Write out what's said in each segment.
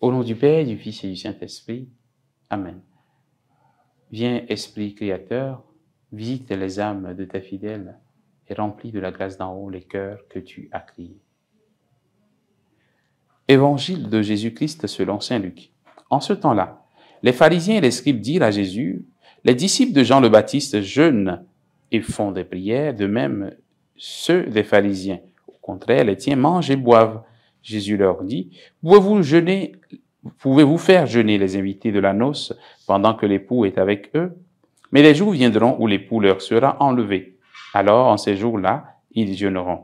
Au nom du Père, du Fils et du Saint-Esprit. Amen. Viens, Esprit Créateur, visite les âmes de tes fidèles et remplis de la grâce d'en haut les cœurs que tu as créés. Évangile de Jésus-Christ selon Saint Luc. En ce temps-là, les pharisiens et les scribes dirent à Jésus, les disciples de Jean le Baptiste jeûnent et font des prières, de même ceux des pharisiens. Au contraire, les tiens mangent et boivent. Jésus leur dit, pouvez-vous jeûner, pouvez-vous faire jeûner les invités de la noce pendant que l'époux est avec eux? Mais les jours viendront où l'époux leur sera enlevé. Alors, en ces jours-là, ils jeûneront.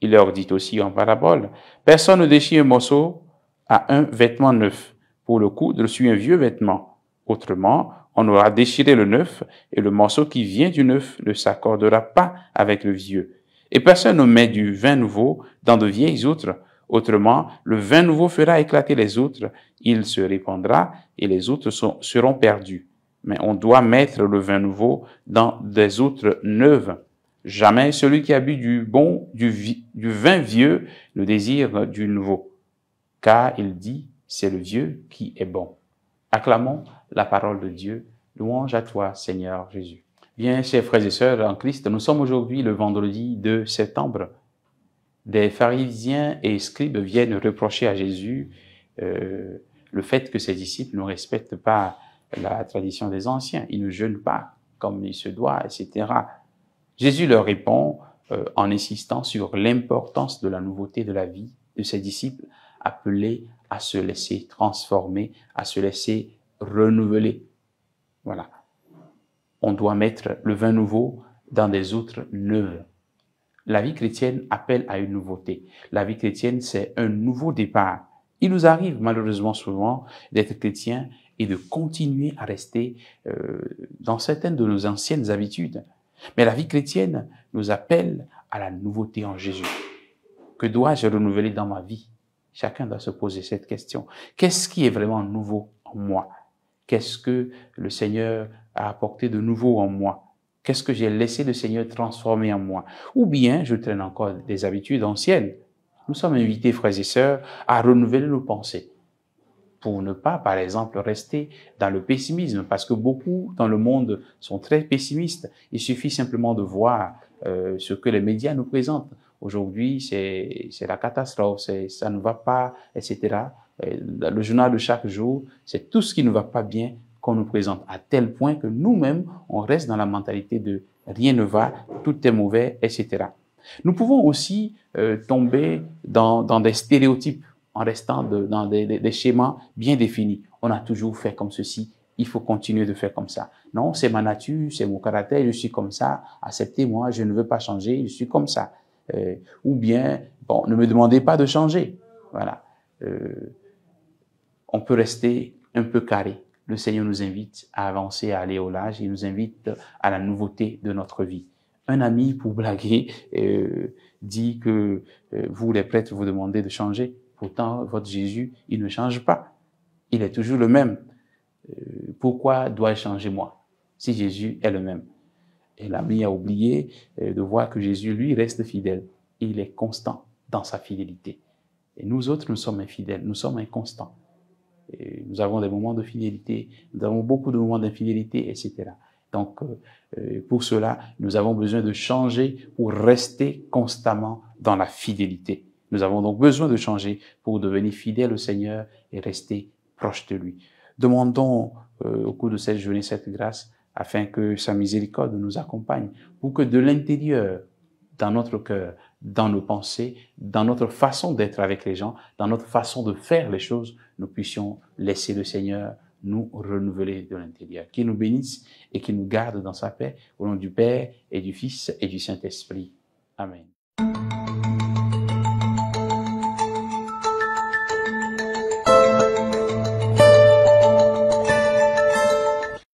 Il leur dit aussi en parabole, personne ne déchire un morceau à un vêtement neuf pour le de sur un vieux vêtement. Autrement, on aura déchiré le neuf et le morceau qui vient du neuf ne s'accordera pas avec le vieux. Et personne ne met du vin nouveau dans de vieilles autres. Autrement, le vin nouveau fera éclater les autres, il se répandra et les autres seront perdus. Mais on doit mettre le vin nouveau dans des autres neuves. Jamais celui qui a bu du bon, du, vin vieux ne désire du nouveau. Car il dit, c'est le vieux qui est bon. Acclamons la parole de Dieu. Louange à toi, Seigneur Jésus. Bien, chers frères et sœurs en Christ, nous sommes aujourd'hui le vendredi 2 septembre des pharisiens et scribes viennent reprocher à Jésus euh, le fait que ses disciples ne respectent pas la tradition des anciens, ils ne jeûnent pas comme il se doit, etc. Jésus leur répond euh, en insistant sur l'importance de la nouveauté de la vie de ses disciples appelés à se laisser transformer, à se laisser renouveler. Voilà. On doit mettre le vin nouveau dans des autres neufs. La vie chrétienne appelle à une nouveauté. La vie chrétienne, c'est un nouveau départ. Il nous arrive malheureusement souvent d'être chrétien et de continuer à rester euh, dans certaines de nos anciennes habitudes. Mais la vie chrétienne nous appelle à la nouveauté en Jésus. Que dois-je renouveler dans ma vie Chacun doit se poser cette question. Qu'est-ce qui est vraiment nouveau en moi Qu'est-ce que le Seigneur a apporté de nouveau en moi Qu'est-ce que j'ai laissé le Seigneur transformer en moi Ou bien je traîne encore des habitudes anciennes. Nous sommes invités, frères et sœurs, à renouveler nos pensées pour ne pas, par exemple, rester dans le pessimisme, parce que beaucoup dans le monde sont très pessimistes. Il suffit simplement de voir euh, ce que les médias nous présentent. Aujourd'hui, c'est la catastrophe, ça ne va pas, etc. Le journal de chaque jour, c'est tout ce qui ne va pas bien qu'on nous présente, à tel point que nous-mêmes, on reste dans la mentalité de rien ne va, tout est mauvais, etc. Nous pouvons aussi euh, tomber dans, des stéréotypes en restant dans des, schémas bien définis. On a toujours fait comme ceci, il faut continuer de faire comme ça. Non, c'est ma nature, c'est mon caractère, je suis comme ça, acceptez-moi, je ne veux pas changer, je suis comme ça. Euh, ou bien, bon, ne me demandez pas de changer. Voilà. Euh, on peut rester un peu carré, le Seigneur nous invite à avancer, à aller au large, il nous invite à la nouveauté de notre vie. Un ami, pour blaguer, euh, dit que euh, vous, les prêtres, vous demandez de changer. Pourtant, votre Jésus, il ne change pas. Il est toujours le même. Euh, pourquoi dois-je changer moi si Jésus est le même Et l'ami a oublié de voir que Jésus, lui, reste fidèle. Il est constant dans sa fidélité. Et nous autres, nous sommes infidèles, nous sommes inconstants nous avons des moments de fidélité, nous avons beaucoup de moments d'infidélité, etc. Donc, euh, pour cela, nous avons besoin de changer pour rester constamment dans la fidélité. Nous avons donc besoin de changer pour devenir fidèle au Seigneur et rester proche de lui. Demandons euh, au cours de cette journée cette grâce afin que sa miséricorde nous accompagne, pour que de l'intérieur, dans notre cœur, dans nos pensées, dans notre façon d'être avec les gens, dans notre façon de faire les choses, nous puissions laisser le Seigneur nous renouveler de l'intérieur. Qu'il nous bénisse et qu'il nous garde dans sa paix, au nom du Père et du Fils et du Saint-Esprit. Amen.